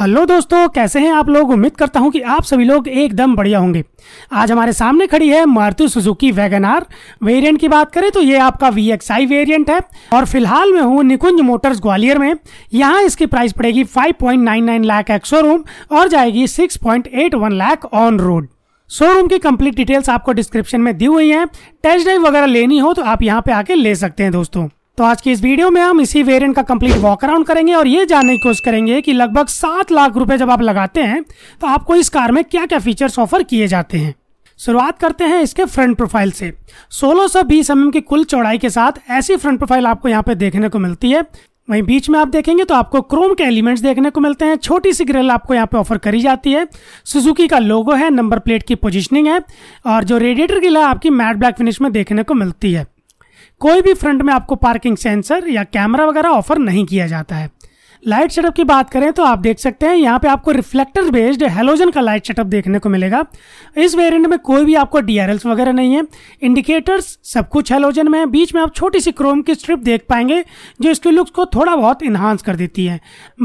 hello दोस्तों कैसे हैं आप लोग उम्मीद करता हूं कि आप सभी लोग एकदम बढ़िया होंगे आज हमारे सामने खड़ी है Maruti Suzuki Wagon R variant की बात करें तो ये आपका वी एक्स आई वेरियंट है और फिलहाल मैं हूं निकुंज मोटर्स ग्वालियर में यहां इसकी प्राइस पड़ेगी 5.99 लाख एक्सो शोरूम और जाएगी 6.81 लाख ऑन रोड शोरूम की कंप्लीट डिटेल्स आपको डिस्क्रिप्शन में दी हुई है टेस्ट ड्राइव वगैरह लेनी हो तो आप यहाँ पे आके ले सकते हैं दोस्तों तो आज की इस वीडियो में हम इसी वेरिएंट का कंप्लीट वॉक अराउंड करेंगे और ये जानने की कोशिश करेंगे कि लगभग सात लाख रुपए जब आप लगाते हैं तो आपको इस कार में क्या क्या फीचर्स ऑफर किए जाते हैं शुरुआत करते हैं इसके फ्रंट प्रोफाइल से 1620 सौ mm की कुल चौड़ाई के साथ ऐसी फ्रंट प्रोफाइल आपको यहाँ पे देखने को मिलती है वहीं बीच में आप देखेंगे तो आपको क्रोम के एलिमेंट्स देखने को मिलते हैं छोटी सी ग्रिल आपको यहाँ पे ऑफर करी जाती है सुजुकी का लोगो है नंबर प्लेट की पोजीशनिंग है और जो रेडिएटर ग्रिल है आपकी मैट ब्लैक फिनिश में देखने को मिलती है कोई भी फ्रंट में आपको पार्किंग सेंसर या कैमरा वगैरह ऑफर नहीं किया जाता है लाइट सेटअप की बात करें तो आप देख सकते हैं यहाँ पे आपको रिफ्लेक्टर बेस्ड हेलोजन का लाइट सेटअप देखने को मिलेगा इस वेरिएंट में कोई भी आपको डी वगैरह नहीं है इंडिकेटर्स सब कुछ हेलोजन में है बीच में आप छोटी सी क्रोम की स्ट्रिप देख पाएंगे जो इसके लुक्स को थोड़ा बहुत इन्हांस कर देती है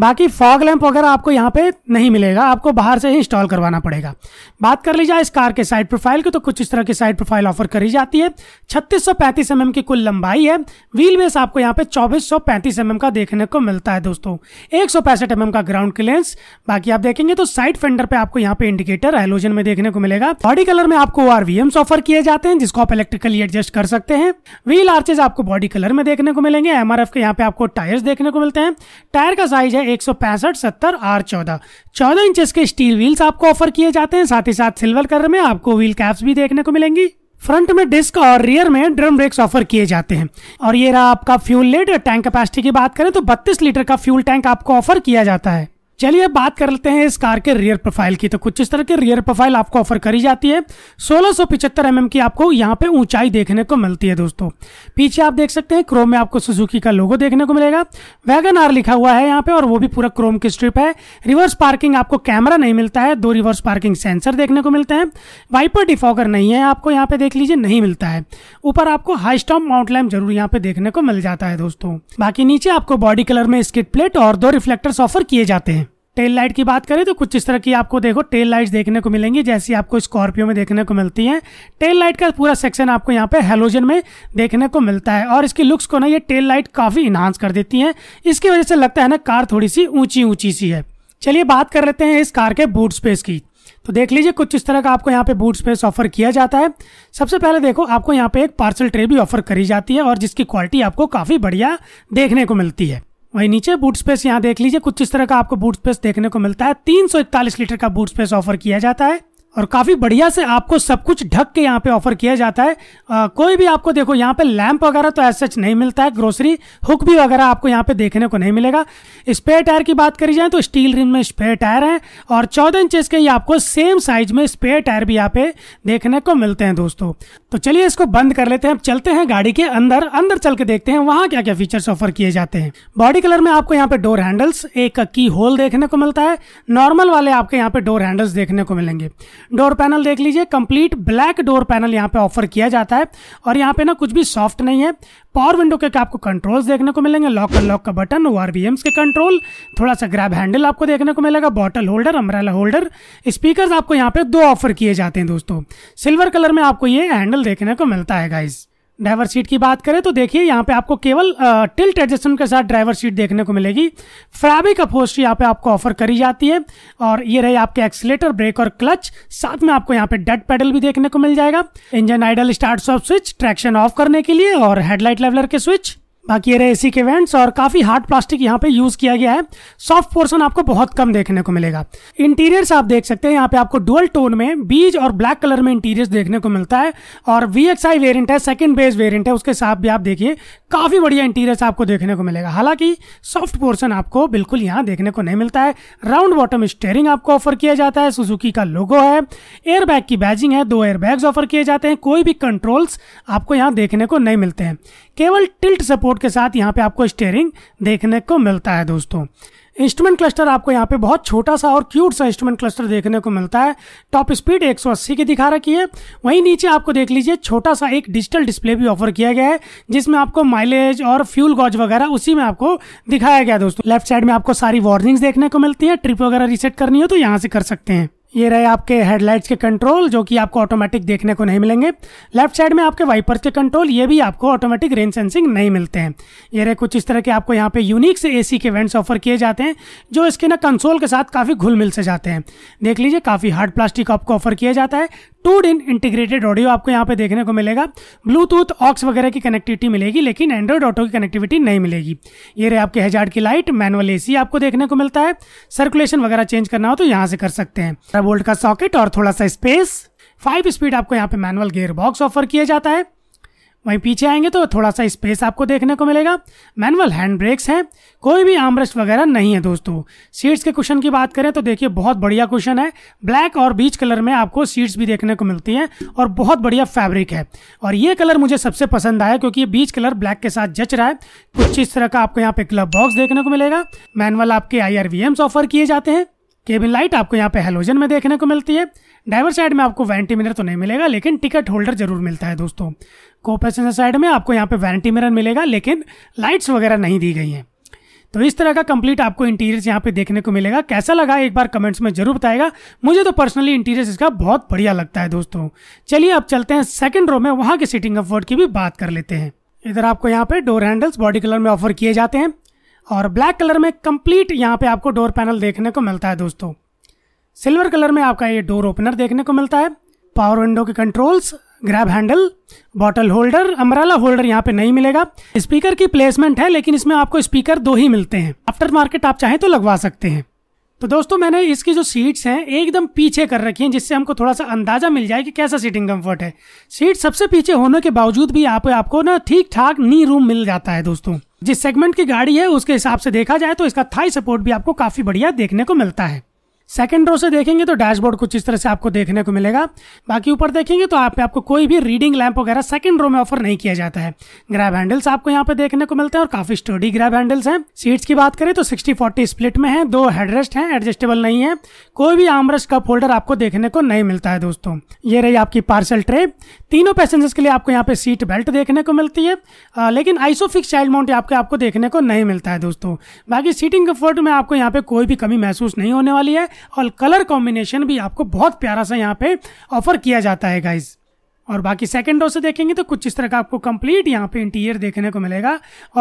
बाकी फॉग लैम्प वगैरह आपको यहाँ पे नहीं मिलेगा आपको बाहर से ही इंस्टॉल करवाना पड़ेगा बात कर ली जाए इस कार के साइड प्रोफाइल की तो कुछ इस तरह की साइड प्रोफाइल ऑफर करी जाती है छत्तीस सौ mm की कुल लंबाई है व्हील बेस आपको यहाँ पे चौबीस सौ mm का देखने को मिलता है दोस्तों एक सौ पैंसठ एम का ग्राउंड क्लियरेंस बाकी आप देखेंगे तो साइड फेंडर पे आपको यहाँ पे इंडिकेटर हेलोजन में देखने को मिलेगा बॉडी कलर में आपको आरवीएम ऑफर किए जाते हैं जिसको आप इलेक्ट्रिकली एडजस्ट कर सकते हैं व्हील आर्चेज आपको बॉडी कलर में देखने को मिलेंगे एमआरएफ के यहाँ पे आपको टायर्स देखने को मिलते हैं टायर का साइज है एक सौ पैंसठ सत्तर आर चौदह चौदह इंचेस के स्टील व्हील्स आपको ऑफर किए जाते हैं साथ ही साथ सिल्वर कलर में आपको व्हील कैप्स भी देखने को मिलेंगी फ्रंट में डिस्क और रियर में ड्रम ब्रेक्स ऑफर किए जाते हैं और ये रहा आपका फ्यूल लेड टैंक कैपेसिटी की बात करें तो 32 लीटर का फ्यूल टैंक आपको ऑफर किया जाता है चलिए अब बात कर लेते हैं इस कार के रियर प्रोफाइल की तो कुछ इस तरह की रियर प्रोफाइल आपको ऑफर करी जाती है सोलह सौ पिछहत्तर एम mm की आपको यहाँ पे ऊंचाई देखने को मिलती है दोस्तों पीछे आप देख सकते हैं क्रोम में आपको सुजुकी का लोगो देखने को मिलेगा वैगन आर लिखा हुआ है यहाँ पे और वो भी पूरा क्रोम की स्ट्रिप है रिवर्स पार्किंग आपको कैमरा नहीं मिलता है दो रिवर्स पार्किंग सेंसर देखने को मिलते हैं वाइपर डिफॉगर नहीं है आपको यहाँ पे देख लीजिए नहीं मिलता है ऊपर आपको हाई स्टॉम माउंट लैम्प जरूर यहाँ पे देखने को मिल जाता है दोस्तों बाकी नीचे आपको बॉडी कलर में स्किट प्लेट और दो रिफ्लेक्टर्स ऑफर किए जाते हैं टेल लाइट की बात करें तो कुछ इस तरह की आपको देखो टेल लाइट्स देखने को मिलेंगी जैसी आपको स्कॉर्पियो में देखने को मिलती हैं टेल लाइट का पूरा सेक्शन आपको यहाँ पे हेलोजन में देखने को मिलता है और इसकी लुक्स को ना ये टेल लाइट काफ़ी इन्हांस कर देती हैं इसकी वजह से लगता है ना कार थोड़ी सी ऊँची ऊँची सी है चलिए बात कर लेते हैं इस कार के बूट स्पेस की तो देख लीजिए कुछ इस तरह का आपको यहाँ पे बूट स्पेस ऑफर किया जाता है सबसे पहले देखो आपको यहाँ पे एक पार्सल ट्रे भी ऑफर करी जाती है और जिसकी क्वालिटी आपको काफ़ी बढ़िया देखने को मिलती है वहीं नीचे बूट स्पेस यहाँ देख लीजिए कुछ इस तरह का आपको बूट स्पेस देखने को मिलता है तीन लीटर का बूट स्पेस ऑफर किया जाता है और काफ़ी बढ़िया से आपको सब कुछ ढक के यहाँ पे ऑफर किया जाता है आ, कोई भी आपको देखो यहाँ पे लैंप वगैरह तो ऐसा सच नहीं मिलता है ग्रोसरी हुक भी वगैरह आपको यहाँ पे देखने को नहीं मिलेगा स्पेयर टायर की बात करी जाए तो स्टील रिम में स्पेयर टायर हैं और चौदह इंच के ही आपको सेम साइज में स्पेयर टायर भी यहाँ पे देखने को मिलते हैं दोस्तों तो चलिए इसको बंद कर लेते हैं चलते हैं गाड़ी के अंदर अंदर चल के देखते हैं वहाँ क्या क्या फीचर्स ऑफर किए जाते हैं बॉडी कलर में आपको यहाँ पे डोर हैंडल्स एक की होल देखने को मिलता है नॉर्मल वाले आपके यहाँ पे डोर हैंडल्स देखने को मिलेंगे डोर पैनल देख लीजिए कंप्लीट ब्लैक डोर पैनल यहाँ पे ऑफर किया जाता है और यहाँ पे ना कुछ भी सॉफ्ट नहीं है पावर विंडो के आपको कंट्रोल्स देखने को मिलेंगे लॉक लॉक का बटन ओ के कंट्रोल थोड़ा सा ग्रैब हैंडल आपको देखने को मिलेगा bottle holder umbrella holder speaker आपको यहाँ पे दो ऑफर किए जाते हैं दोस्तों सिल्वर कलर में आपको ये हैंडल देखने को मिलता है गाइज़ ड्राइवर सीट की बात करें तो देखिए यहाँ पे आपको केवल टिल्ट एडजस्टमेंट के साथ ड्राइवर सीट देखने को मिलेगी फैब्रिक अपोस्ट यहाँ पे आपको ऑफर करी जाती है और ये रहे आपके एक्सीटर ब्रेक और क्लच साथ में आपको यहाँ पे डेड पेडल भी देखने को मिल जाएगा engine idle start stop switch traction off करने के लिए और हेडलाइट लेवलर के स्विच बाकी ये रहे एसी के वेंट्स और काफ़ी हार्ड प्लास्टिक यहाँ पे यूज़ किया गया है सॉफ्ट पोर्शन आपको बहुत कम देखने को मिलेगा इंटीरियर्स आप देख सकते हैं यहाँ पे आपको डुअल टोन में बीज और ब्लैक कलर में इंटीरियर्स देखने को मिलता है और वी एक्स आई वेरियंट है सेकंड बेस वेरियंट है उसके साथ भी आप देखिए काफ़ी बढ़िया इंटीरियर्स आपको देखने को मिलेगा हालांकि सॉफ्ट पोर्सन आपको बिल्कुल यहाँ देखने को नहीं मिलता है राउंड बॉटम स्टेयरिंग आपको ऑफर किया जाता है सुजुकी का लोगो है एयरबैग की बैजिंग है दो एयरबैग्स ऑफर किए जाते हैं कोई भी कंट्रोल्स आपको यहाँ देखने को नहीं मिलते हैं केवल टिल्ट सपोर्ट बोर्ड के साथ यहाँ पे आपको स्टेयरिंग देखने को मिलता है दोस्तों इंस्ट्रूमेंट क्लस्टर आपको यहाँ पे बहुत छोटा सा और क्यूट सा इंस्ट्रूमेंट क्लस्टर देखने को मिलता है टॉप स्पीड 180 की दिखा रखी है वहीं नीचे आपको देख लीजिए छोटा सा एक डिजिटल डिस्प्ले भी ऑफर किया गया है जिसमें आपको माइलेज और फ्यूल गॉज वगैरह उसी में आपको दिखाया गया दोस्तों लेफ्ट साइड में आपको सारी वार्निंग्स देखने को मिलती है ट्रिप वगैरह रिसेट करनी हो तो यहाँ से कर सकते हैं ये रहे आपके हेडलाइट्स के कंट्रोल जो कि आपको ऑटोमेटिक देखने को नहीं मिलेंगे लेफ्ट साइड में आपके वाइपर्स के कंट्रोल ये भी आपको ऑटोमेटिक रेन सेंसिंग नहीं मिलते हैं ये रहे कुछ इस तरह के आपको यहाँ पे यूनिक से एसी के वेंट्स ऑफर किए जाते हैं जो इसके ना कंसोल के साथ काफ़ी घुल मिल से जाते हैं देख लीजिए काफ़ी हार्ड प्लास्टिक आपको ऑफर किया जाता है टू डिन इंटीग्रेटेड ऑडियो आपको यहाँ पे देखने को मिलेगा ब्लूटूथ ऑक्स वगैरह की कनेक्टिविटी मिलेगी लेकिन एंड्रॉइड ऑटो की कनेक्टिविटी नहीं मिलेगी ये रहे आपके हजार की लाइट मैनुअल एसी आपको देखने को मिलता है सर्कुलेशन वगैरह चेंज करना हो तो यहाँ से कर सकते हैं वोल्ट का सॉकेट और थोड़ा सा स्पेस फाइव स्पीड आपको यहाँ पे मैनुअल गेयर बॉक्स ऑफर किया जाता है वहीं पीछे आएंगे तो थोड़ा सा स्पेस आपको देखने को मिलेगा मैनुअल हैंड ब्रेक्स हैं कोई भी आमरेस्ट वगैरह नहीं है दोस्तों सीट्स के क्वेश्चन की बात करें तो देखिए बहुत बढ़िया क्वेश्चन है ब्लैक और बीच कलर में आपको सीट्स भी देखने को मिलती हैं और बहुत बढ़िया फैब्रिक है और ये कलर मुझे सबसे पसंद आया क्योंकि ये बीच कलर ब्लैक के साथ जच रहा है कुछ इस तरह का आपको यहाँ पे क्लब बॉक्स देखने को मिलेगा मैनुअल आपके आई ऑफर किए जाते हैं केबिन लाइट आपको यहाँ पे हेलोजन में देखने को मिलती है ड्राइवर साइड में आपको वारंटी मिरर तो नहीं मिलेगा लेकिन टिकट होल्डर जरूर मिलता है दोस्तों को पैसेंजर साइड में आपको यहाँ पे वारंटी मिरर मिलेगा लेकिन लाइट्स वगैरह नहीं दी गई हैं तो इस तरह का कंप्लीट आपको इंटीरियर्स यहाँ पे देखने को मिलेगा कैसा लगा एक बार कमेंट्स में जरूर बताएगा मुझे तो पर्सनली इंटीरियर्स इसका बहुत बढ़िया लगता है दोस्तों चलिए अब चलते हैं सेकंड रो में वहाँ के सीटिंग अफोर्ड की भी बात कर लेते हैं इधर आपको यहाँ पे डोर हैंडल्स बॉडी कलर में ऑफर किए जाते हैं और ब्लैक कलर में कंप्लीट यहाँ पे आपको डोर पैनल देखने को मिलता है दोस्तों सिल्वर कलर में आपका ये डोर ओपनर देखने को मिलता है पावर विंडो के controls grab handle bottle holder umbrella holder यहाँ पे नहीं मिलेगा स्पीकर की प्लेसमेंट है लेकिन इसमें आपको स्पीकर दो ही मिलते हैं आफ्टर मार्केट आप चाहें तो लगवा सकते हैं तो दोस्तों मैंने इसकी जो सीट्स हैं एकदम पीछे कर रखी हैं जिससे हमको थोड़ा सा अंदाजा मिल जाए कि कैसा सीटिंग कंफर्ट है सीट सबसे पीछे होने के बावजूद भी यहाँ पे आपको ना ठीक ठाक नी रूम मिल जाता है दोस्तों जिस सेगमेंट की गाड़ी है उसके हिसाब से देखा जाए तो इसका थाई सपोर्ट भी आपको काफी बढ़िया देखने को मिलता है सेकेंड रो से देखेंगे तो डैशबोर्ड कुछ इस तरह से आपको देखने को मिलेगा बाकी ऊपर देखेंगे तो आप आपको कोई भी रीडिंग लैंप वगैरह सेकेंड रो में ऑफर नहीं किया जाता है ग्रैब हैंडल्स आपको यहाँ पे देखने को मिलते हैं और काफी स्टडी ग्रैब हैंडल्स हैं सीट्स की बात करें तो सिक्सटी फोर्टी स्प्लिट में है दो हेडरेस्ट हैं एडजस्टेबल नहीं है कोई भी आमरस कप होल्डर आपको देखने को नहीं मिलता है दोस्तों ये रही आपकी पार्सल ट्रे तीनों पैसेंजर्स के लिए आपको यहाँ पे सीट बेल्ट देखने को मिलती है लेकिन आइसोफिक्स चाइल्ड माउंट आपके आपको देखने को नहीं मिलता है दोस्तों बाकी सीटिंग कम्फर्ट में आपको यहाँ पे कोई भी कमी महसूस नहीं होने वाली है और कलर कॉम्बिनेशन भी आपको बहुत प्यारा सा यहाँ पे ऑफर किया जाता है गाइज़ और बाकी सेकेंड डोर से देखेंगे तो कुछ इस तरह का आपको कंप्लीट यहाँ पे इंटीरियर देखने को मिलेगा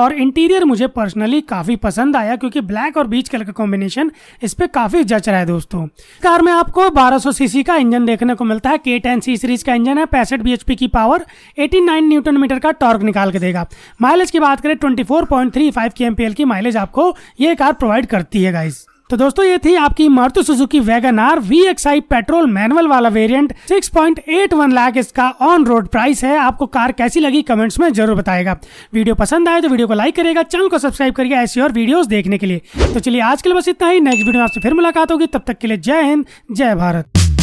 और इंटीरियर मुझे पर्सनली काफ़ी पसंद आया क्योंकि ब्लैक और बीच कलर का कॉम्बिनेशन इस पर काफ़ी जच रहा है दोस्तों कार में आपको 1200 सीसी का इंजन देखने को मिलता है के टेन सी सीरीज का इंजन है पैंसठ बी की पावर एटी न्यूटन मीटर का टॉर्क निकाल के देगा माइलेज की बात करें ट्वेंटी फोर की माइलेज आपको ये कार प्रोवाइड करती है गाइज़ तो दोस्तों ये थी आपकी Maruti Suzuki Wagon R V petrol manual वाला वेरिएंट 6.81 लाख इसका ऑन रोड प्राइस है आपको कार कैसी लगी कमेंट्स में जरूर बताएगा वीडियो पसंद आए तो वीडियो को लाइक करेगा चैनल को सब्सक्राइब करिएगा ऐसी और वीडियो देखने के लिए तो चलिए आज के लिए बस इतना ही नेक्स्ट वीडियो आपसे फिर मुलाकात होगी तब तक के लिए जय हिंद जय भारत